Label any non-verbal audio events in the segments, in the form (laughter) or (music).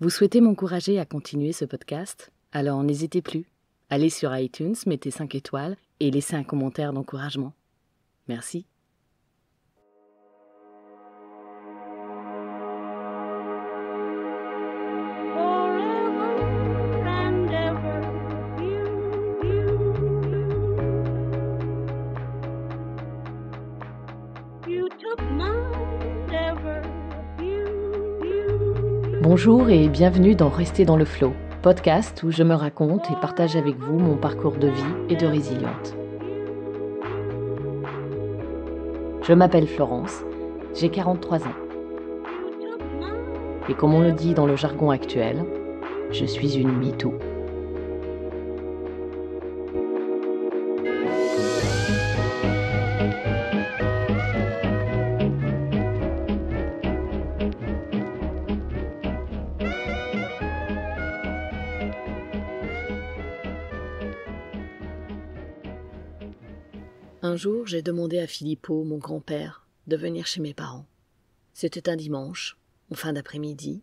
Vous souhaitez m'encourager à continuer ce podcast Alors n'hésitez plus. Allez sur iTunes, mettez 5 étoiles et laissez un commentaire d'encouragement. Merci. Bonjour et bienvenue dans Rester dans le flot, podcast où je me raconte et partage avec vous mon parcours de vie et de résiliente. Je m'appelle Florence, j'ai 43 ans. Et comme on le dit dans le jargon actuel, je suis une MeToo. Un jour, j'ai demandé à Philippot, mon grand-père, de venir chez mes parents. C'était un dimanche, en fin d'après-midi,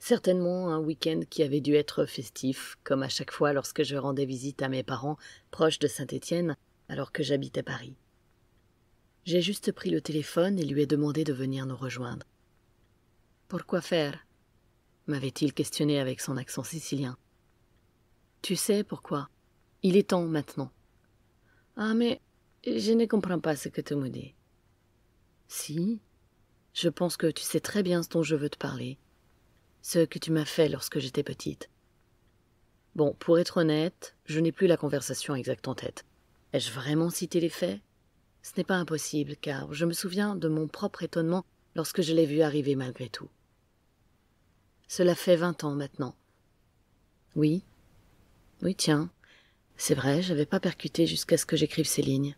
certainement un week-end qui avait dû être festif, comme à chaque fois lorsque je rendais visite à mes parents proches de Saint-Étienne, alors que j'habitais Paris. J'ai juste pris le téléphone et lui ai demandé de venir nous rejoindre. Pourquoi faire m'avait-il questionné avec son accent sicilien. Tu sais pourquoi. Il est temps maintenant. Ah mais je ne comprends pas ce que tu me dis. Si, je pense que tu sais très bien ce dont je veux te parler. Ce que tu m'as fait lorsque j'étais petite. Bon, pour être honnête, je n'ai plus la conversation exacte en tête. Ai-je vraiment cité les faits Ce n'est pas impossible, car je me souviens de mon propre étonnement lorsque je l'ai vu arriver malgré tout. Cela fait vingt ans maintenant. Oui. Oui, tiens. C'est vrai, j'avais pas percuté jusqu'à ce que j'écrive ces lignes.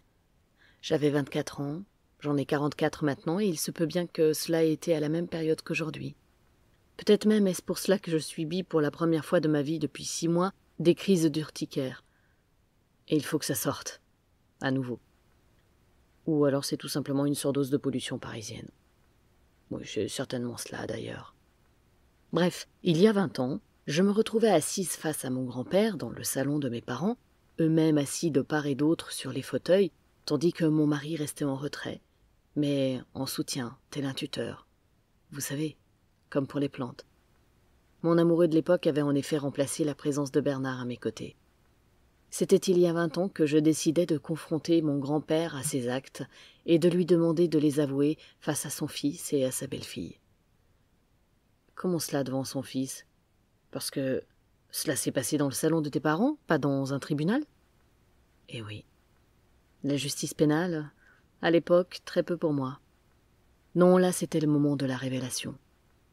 J'avais 24 ans, j'en ai 44 maintenant, et il se peut bien que cela ait été à la même période qu'aujourd'hui. Peut-être même est-ce pour cela que je subis pour la première fois de ma vie depuis six mois des crises d'urticaire. Et il faut que ça sorte. À nouveau. Ou alors c'est tout simplement une surdose de pollution parisienne. Oui, c'est certainement cela d'ailleurs. Bref, il y a vingt ans, je me retrouvais assise face à mon grand-père dans le salon de mes parents, eux-mêmes assis de part et d'autre sur les fauteuils, tandis que mon mari restait en retrait, mais en soutien, tel un tuteur. Vous savez, comme pour les plantes. Mon amoureux de l'époque avait en effet remplacé la présence de Bernard à mes côtés. C'était il y a vingt ans que je décidais de confronter mon grand-père à ses actes et de lui demander de les avouer face à son fils et à sa belle-fille. Comment cela devant son fils Parce que cela s'est passé dans le salon de tes parents, pas dans un tribunal Eh oui. La justice pénale, à l'époque, très peu pour moi. Non, là c'était le moment de la révélation.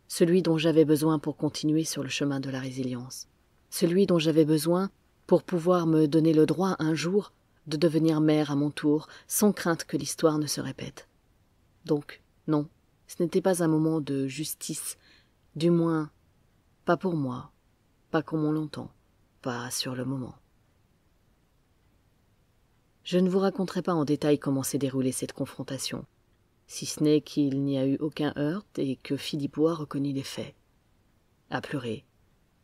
Celui dont j'avais besoin pour continuer sur le chemin de la résilience. Celui dont j'avais besoin pour pouvoir me donner le droit un jour de devenir mère à mon tour, sans crainte que l'histoire ne se répète. Donc, non, ce n'était pas un moment de justice, du moins pas pour moi, pas comme on l'entend, pas sur le moment. Je ne vous raconterai pas en détail comment s'est déroulée cette confrontation, si ce n'est qu'il n'y a eu aucun heurte et que Philippois reconnut les faits. A pleuré,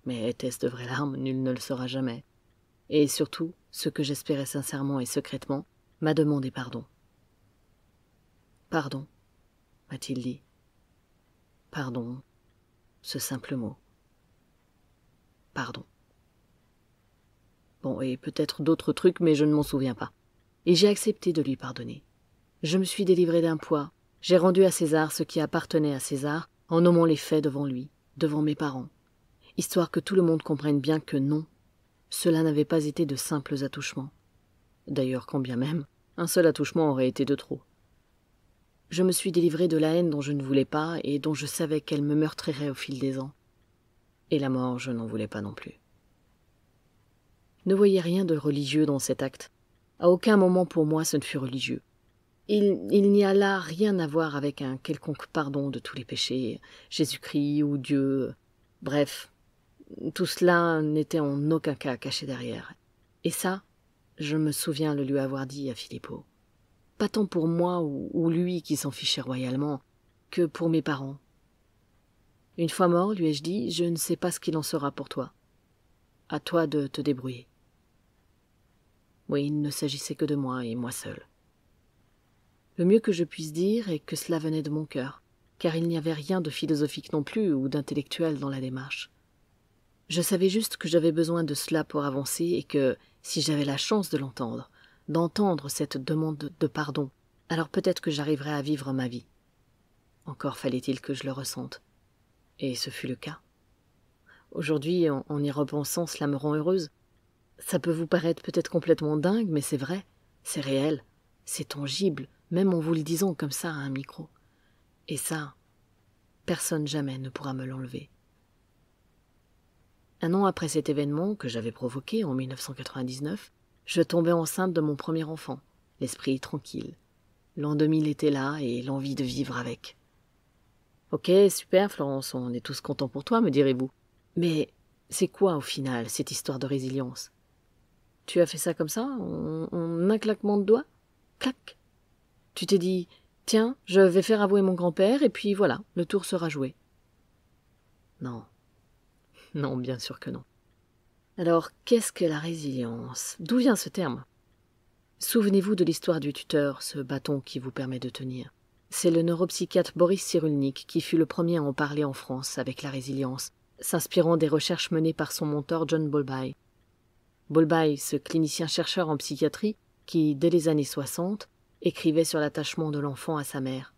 Mais était-ce de vraies larmes Nul ne le saura jamais. Et surtout, ce que j'espérais sincèrement et secrètement, m'a demandé pardon. Pardon, m'a-t-il dit. Pardon, ce simple mot. Pardon. Bon, et peut-être d'autres trucs, mais je ne m'en souviens pas et j'ai accepté de lui pardonner. Je me suis délivré d'un poids, j'ai rendu à César ce qui appartenait à César en nommant les faits devant lui, devant mes parents, histoire que tout le monde comprenne bien que non, cela n'avait pas été de simples attouchements. D'ailleurs, quand bien même, un seul attouchement aurait été de trop. Je me suis délivré de la haine dont je ne voulais pas et dont je savais qu'elle me meurtrirait au fil des ans. Et la mort, je n'en voulais pas non plus. Ne voyez rien de religieux dans cet acte, à aucun moment pour moi ce ne fut religieux. Il, n'y a là rien à voir avec un quelconque pardon de tous les péchés, Jésus-Christ ou Dieu. Bref, tout cela n'était en aucun cas caché derrière. Et ça, je me souviens le lui avoir dit à Philippot, Pas tant pour moi ou lui qui s'en fichait royalement, que pour mes parents. Une fois mort, lui ai-je dit, je ne sais pas ce qu'il en sera pour toi. À toi de te débrouiller. Oui, il ne s'agissait que de moi et moi seul. Le mieux que je puisse dire est que cela venait de mon cœur, car il n'y avait rien de philosophique non plus ou d'intellectuel dans la démarche. Je savais juste que j'avais besoin de cela pour avancer et que, si j'avais la chance de l'entendre, d'entendre cette demande de pardon, alors peut-être que j'arriverais à vivre ma vie. Encore fallait-il que je le ressente. Et ce fut le cas. Aujourd'hui, en, en, y repensant, cela me rend heureuse, ça peut vous paraître peut-être complètement dingue, mais c'est vrai, c'est réel, c'est tangible, même en vous le disant comme ça à un micro. Et ça, personne jamais ne pourra me l'enlever. Un an après cet événement que j'avais provoqué en 1999, je tombais enceinte de mon premier enfant, l'esprit tranquille. L'an 2000 était là et l'envie de vivre avec. Ok, super Florence, on est tous contents pour toi, me direz-vous. Mais c'est quoi au final cette histoire de résilience tu as fait ça comme ça, en, un claquement de doigts Clac Tu t'es dit Tiens, je vais faire avouer mon grand-père, et puis voilà, le tour sera joué. Non. (laughs) Non, bien sûr que non. Alors, qu'est-ce que la résilience D'où vient ce terme Souvenez-vous de l'histoire du tuteur, ce bâton qui vous permet de tenir. C'est le neuropsychiatre Boris Cyrulnik qui fut le premier à en parler en France avec la résilience, s'inspirant des recherches menées par son mentor John Bolby, Bolbay, ce clinicien-chercheur en psychiatrie, qui, dès les années 60, écrivait sur l'attachement de l'enfant à sa mère.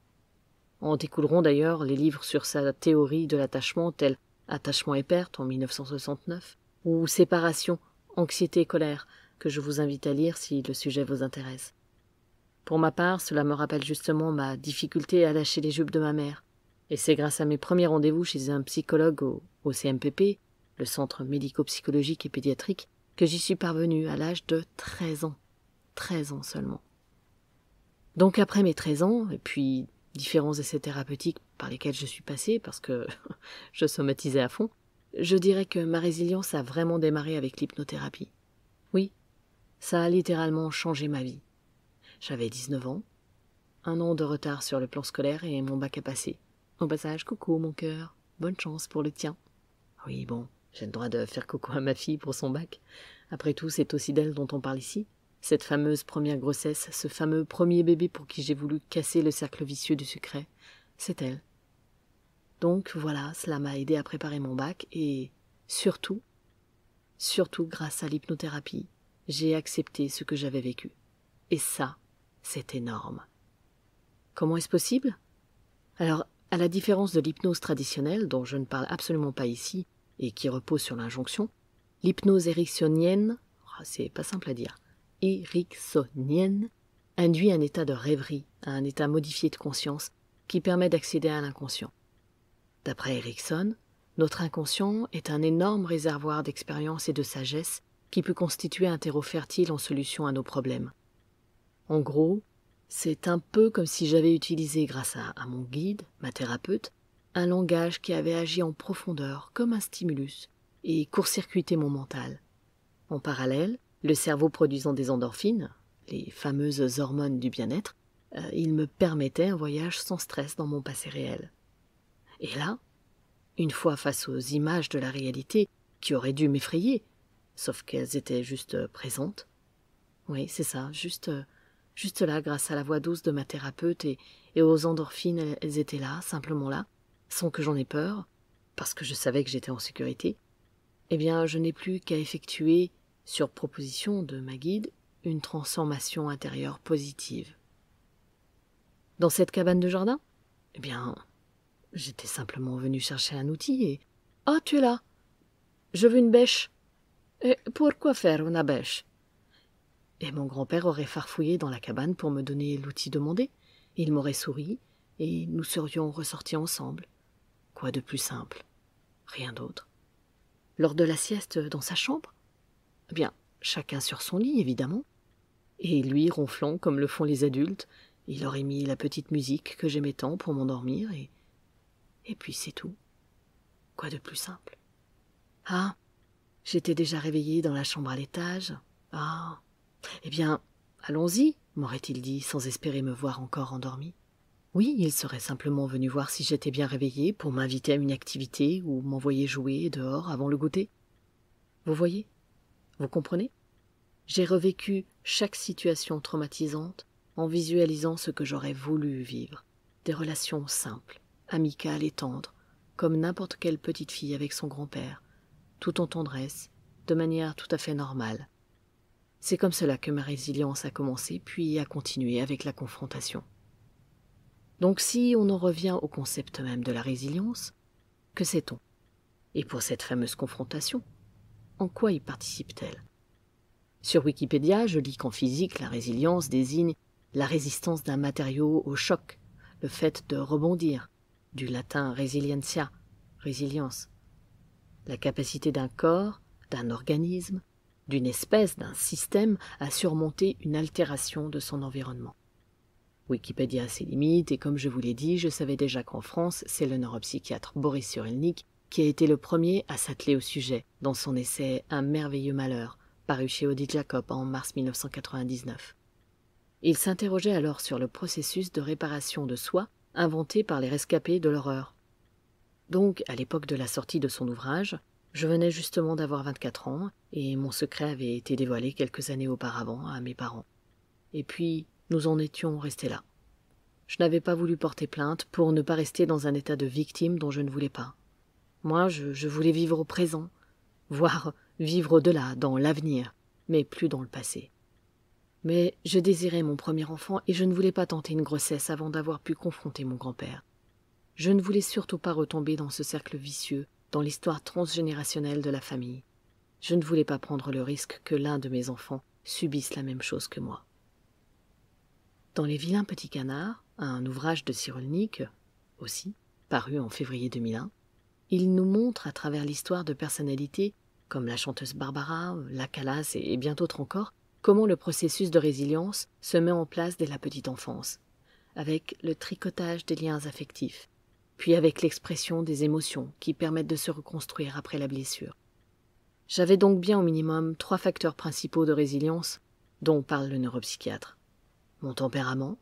En découleront d'ailleurs les livres sur sa théorie de l'attachement tels Attachement et perte en 1969 ou Séparation, anxiété et colère que je vous invite à lire si le sujet vous intéresse. Pour ma part, cela me rappelle justement ma difficulté à lâcher les jupes de ma mère. Et c'est grâce à mes premiers rendez-vous chez un psychologue au, au CMPP, le Centre médico-psychologique et pédiatrique, que j'y suis parvenue à l'âge de 13 ans. 13 ans seulement. Donc après mes 13 ans, et puis différents essais thérapeutiques par lesquels je suis passé parce que (laughs) je somatisais à fond, je dirais que ma résilience a vraiment démarré avec l'hypnothérapie. Oui, ça a littéralement changé ma vie. J'avais 19 ans, un an de retard sur le plan scolaire et mon bac a passé. Au passage, coucou mon cœur, bonne chance pour le tien. Oui, bon, j'ai le droit de faire coucou à ma fille pour son bac. Après tout, c'est aussi d'elle dont on parle ici. Cette fameuse première grossesse, ce fameux premier bébé pour qui j'ai voulu casser le cercle vicieux du secret, c'est elle. Donc voilà, cela m'a aidé à préparer mon bac et surtout, surtout grâce à l'hypnothérapie, j'ai accepté ce que j'avais vécu. Et ça, c'est énorme. Comment est-ce possible Alors, à la différence de l'hypnose traditionnelle, dont je ne parle absolument pas ici, et qui repose sur l'injonction, l'hypnose ericksonienne, oh, c'est pas simple à dire, ericksonienne, induit un état de rêverie, un état modifié de conscience qui permet d'accéder à l'inconscient. D'après Erickson, notre inconscient est un énorme réservoir d'expérience et de sagesse qui peut constituer un terreau fertile en solution à nos problèmes. En gros, c'est un peu comme si j'avais utilisé, grâce à, mon guide, ma thérapeute, un langage qui avait agi en profondeur comme un stimulus et court-circuité mon mental. En parallèle, le cerveau produisant des endorphines, les fameuses hormones du bien-être, euh, il me permettait un voyage sans stress dans mon passé réel. Et là, une fois face aux images de la réalité qui auraient dû m'effrayer, sauf qu'elles étaient juste euh, présentes. Oui, c'est ça, juste, euh, juste là, grâce à la voix douce de ma thérapeute et aux endorphines, elles étaient là, simplement là, sans que j'en ai peur, parce que je savais que j'étais en sécurité, eh bien je n'ai plus qu'à effectuer, sur proposition de ma guide, une transformation intérieure positive. Dans cette cabane de jardin Eh bien, j'étais simplement venu chercher un outil et. Ah, tu es là Je veux une bêche Et pourquoi faire une bêche Et mon grand-père aurait farfouillé dans la cabane pour me donner l'outil demandé. Il m'aurait souri et nous serions ressortis ensemble. Quoi de plus simple Rien d'autre. Lors de la sieste dans sa chambre eh bien, chacun sur son lit, évidemment. Et lui ronflant comme le font les adultes, il aurait mis la petite musique que j'aimais tant pour m'endormir et. Et puis c'est tout. Quoi de plus simple Ah J'étais déjà réveillée dans la chambre à l'étage. Ah Eh bien, allons-y, m'aurait-il dit sans espérer me voir encore endormie. Oui, il serait simplement venu voir si j'étais bien réveillée pour m'inviter à une activité ou m'envoyer jouer dehors avant le goûter. Vous voyez Vous comprenez J'ai revécu chaque situation traumatisante en visualisant ce que j'aurais voulu vivre. Des relations simples, amicales et tendres, comme n'importe quelle petite fille avec son grand-père, tout en tendresse, de manière tout à fait normale. C'est comme cela que ma résilience a commencé puis a continué avec la confrontation. Donc si on en revient au concept même de la résilience, que sait-on Et pour cette fameuse confrontation, en quoi y participe-t-elle Sur Wikipédia, je lis qu'en physique, la résilience désigne la résistance d'un matériau au choc, le fait de rebondir, du latin resilientia, résilience, la capacité d'un corps, d'un organisme, d'une espèce, d'un système à surmonter une altération de son environnement. Wikipédia a ses limites et comme je vous l'ai dit, je savais déjà qu'en France, c'est le neuropsychiatre Boris Surilnik qui a été le premier à s'atteler au sujet dans son essai Un merveilleux malheur, paru chez Odile Jacob en mars 1999. Il s'interrogeait alors sur le processus de réparation de soi inventé par les rescapés de l'horreur. Donc, à l'époque de la sortie de son ouvrage, je venais justement d'avoir 24 ans et mon secret avait été dévoilé quelques années auparavant à mes parents. Et puis, nous en étions restés là. Je n'avais pas voulu porter plainte pour ne pas rester dans un état de victime dont je ne voulais pas. Moi, je, voulais vivre au présent, voire vivre au-delà, dans l'avenir, mais plus dans le passé. Mais je désirais mon premier enfant et je ne voulais pas tenter une grossesse avant d'avoir pu confronter mon grand-père. Je ne voulais surtout pas retomber dans ce cercle vicieux, dans l'histoire transgénérationnelle de la famille. Je ne voulais pas prendre le risque que l'un de mes enfants subisse la même chose que moi. Dans Les vilains petits canards, un ouvrage de Cyrulnik, aussi, paru en février 2001, il nous montre à travers l'histoire de personnalités comme la chanteuse Barbara, la Calas et bien d'autres encore, comment le processus de résilience se met en place dès la petite enfance, avec le tricotage des liens affectifs, puis avec l'expression des émotions qui permettent de se reconstruire après la blessure. J'avais donc bien au minimum trois facteurs principaux de résilience dont parle le neuropsychiatre mon tempérament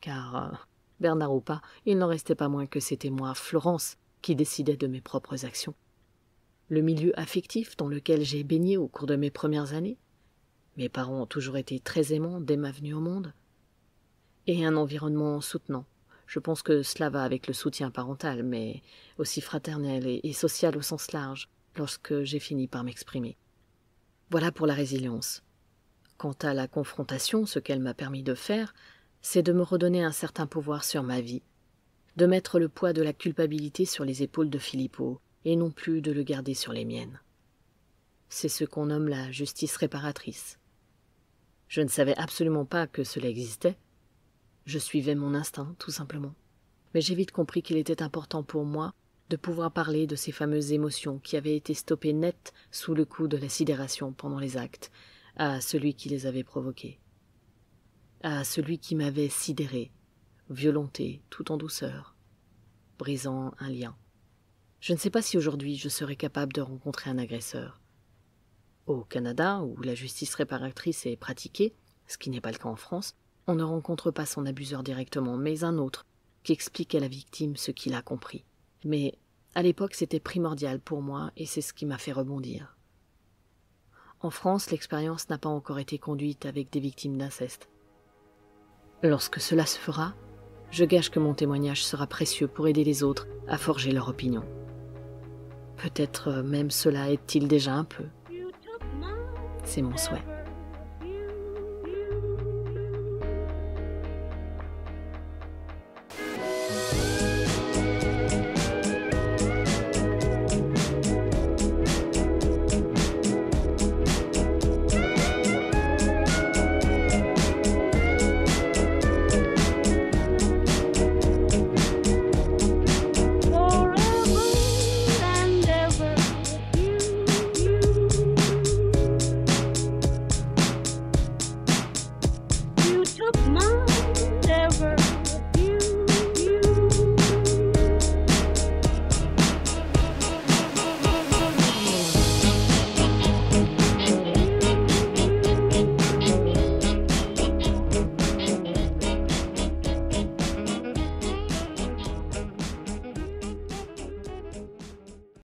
car euh, bernard ou pas il n'en restait pas moins que c'était moi florence qui décidait de mes propres actions le milieu affectif dans lequel j'ai baigné au cours de mes premières années mes parents ont toujours été très aimants dès ma venue au monde et un environnement soutenant je pense que cela va avec le soutien parental mais aussi fraternel et social au sens large lorsque j'ai fini par m'exprimer voilà pour la résilience Quant à la confrontation, ce qu'elle m'a permis de faire, c'est de me redonner un certain pouvoir sur ma vie, de mettre le poids de la culpabilité sur les épaules de Philippot, et non plus de le garder sur les miennes. C'est ce qu'on nomme la justice réparatrice. Je ne savais absolument pas que cela existait. Je suivais mon instinct, tout simplement. Mais j'ai vite compris qu'il était important pour moi de pouvoir parler de ces fameuses émotions qui avaient été stoppées nettes sous le coup de la sidération pendant les actes, à celui qui les avait provoqués, à celui qui m'avait sidéré, violenté tout en douceur, brisant un lien. Je ne sais pas si aujourd'hui je serais capable de rencontrer un agresseur. Au Canada, où la justice réparatrice est pratiquée, ce qui n'est pas le cas en France, on ne rencontre pas son abuseur directement, mais un autre, qui explique à la victime ce qu'il a compris. Mais à l'époque, c'était primordial pour moi et c'est ce qui m'a fait rebondir. En France, l'expérience n'a pas encore été conduite avec des victimes d'inceste. Lorsque cela se fera, je gage que mon témoignage sera précieux pour aider les autres à forger leur opinion. Peut-être même cela aide-t-il déjà un peu. C'est mon souhait.